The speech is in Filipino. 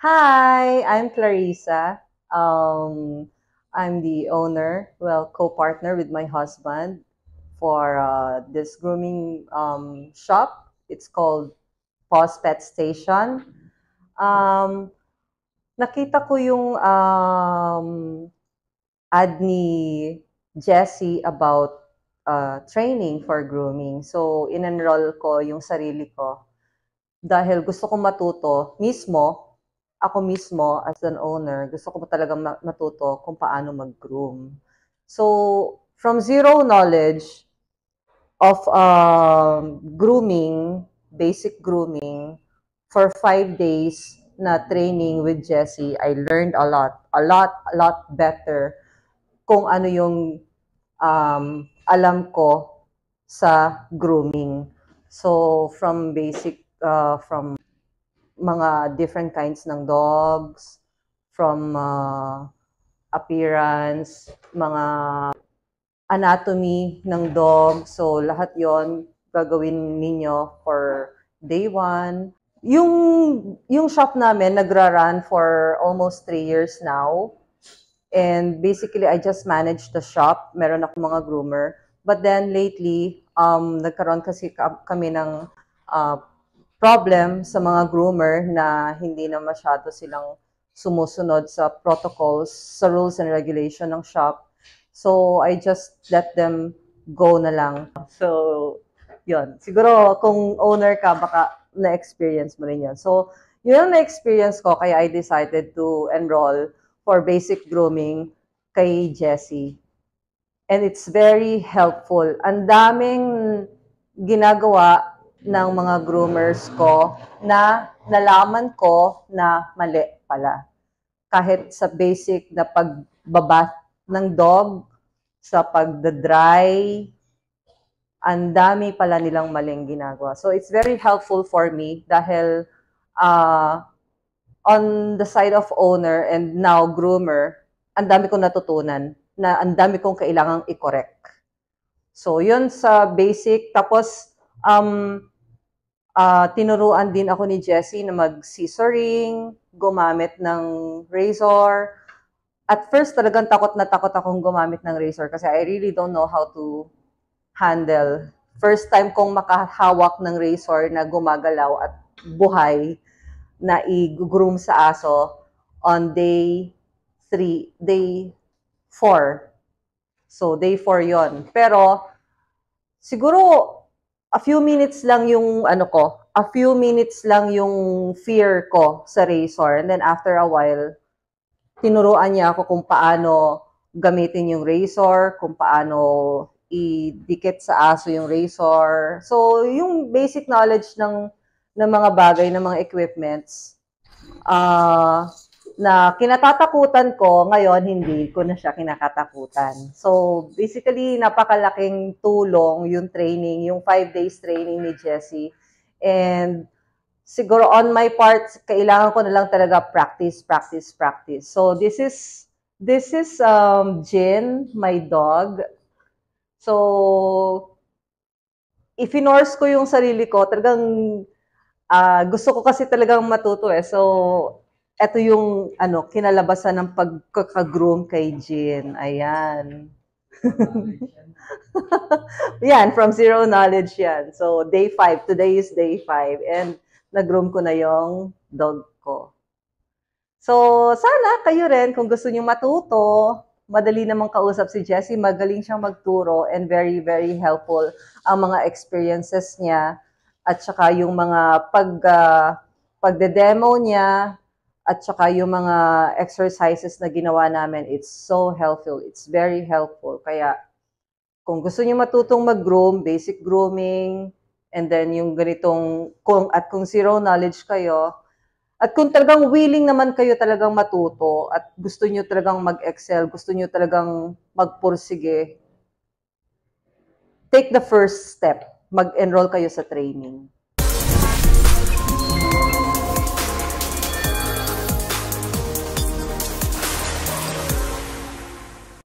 Hi, I'm Clarissa. Um, I'm the owner, well, co-partner with my husband for uh, this grooming um, shop. It's called Paws Pet Station. Um, nakita ko yung um, ad ni Jessie about uh, training for grooming. So, in-enroll ko yung sarili ko dahil gusto ko matuto mismo ako mismo as an owner, gusto ko talaga matuto kung paano mag-groom. So, from zero knowledge of um, grooming, basic grooming, for five days na training with Jessie, I learned a lot, a lot, a lot better kung ano yung um, alam ko sa grooming. So, from basic, uh, from mga different kinds ng dogs, from uh, appearance, mga anatomy ng dog. So, lahat yon gagawin ninyo for day one. Yung, yung shop namin, nagra-run for almost three years now. And basically, I just managed the shop. Meron ako mga groomer. But then lately, um, nagkaroon kasi kami ng uh, problem sa mga groomer na hindi na masyado silang sumusunod sa protocols, sa rules and regulation ng shop. So, I just let them go na lang. So, yun. Siguro, kung owner ka, baka na-experience mo rin yun. So, yun ang na-experience ko, kaya I decided to enroll for basic grooming kay Jessie. And it's very helpful. Ang daming ginagawa ng mga groomers ko na nalaman ko na mali pala. Kahit sa basic na pagbabat ng dog, sa pagdadry, ang dami pala nilang maling ginagawa. So it's very helpful for me dahil uh, on the side of owner and now groomer, ang dami kong natutunan na ang dami kong kailangang i-correct. So yun sa basic. Tapos Um, uh, tinuruan din ako ni Jessie na mag-scissoring, gumamit ng razor. At first, talagang takot na takot akong gumamit ng razor kasi I really don't know how to handle. First time kong makahawak ng razor na gumagalaw at buhay na i-groom sa aso on day 3, day 4. So, day 4 yon Pero, siguro, a few minutes lang yung ano ko, a few minutes lang yung fear ko sa razor. And then after a while, tinuruan niya ako kung paano gamitin yung razor, kung paano idikit sa aso yung razor. So, yung basic knowledge ng ng mga bagay, ng mga equipments, ah, uh, na kinatatakutan ko, ngayon hindi ko na siya kinakatakutan. So, basically, napakalaking tulong yung training, yung five days training ni Jessie. And siguro on my part, kailangan ko na lang talaga practice, practice, practice. So, this is, this is um, Jin, my dog. So, ifinorse ko yung sarili ko, talagang uh, gusto ko kasi talagang matuto eh. So, eto yung ano, kinalabasan ng pagkakagroom kay Jin. Ayan. yan, from zero knowledge yan. So, day five. Today is day five. And nagroom ko na yung dog ko. So, sana kayo rin, kung gusto nyo matuto, madali namang kausap si Jessie, magaling siyang magturo and very, very helpful ang mga experiences niya at saka yung mga pag, uh, pagde-demo niya, at saka yung mga exercises na ginawa namin, it's so helpful. It's very helpful. Kaya kung gusto niyo matutong mag-groom, basic grooming, and then yung ganitong kung at kung zero knowledge kayo, at kung talagang willing naman kayo talagang matuto at gusto niyo talagang mag-excel, gusto niyo talagang magpursige, take the first step. Mag-enroll kayo sa training.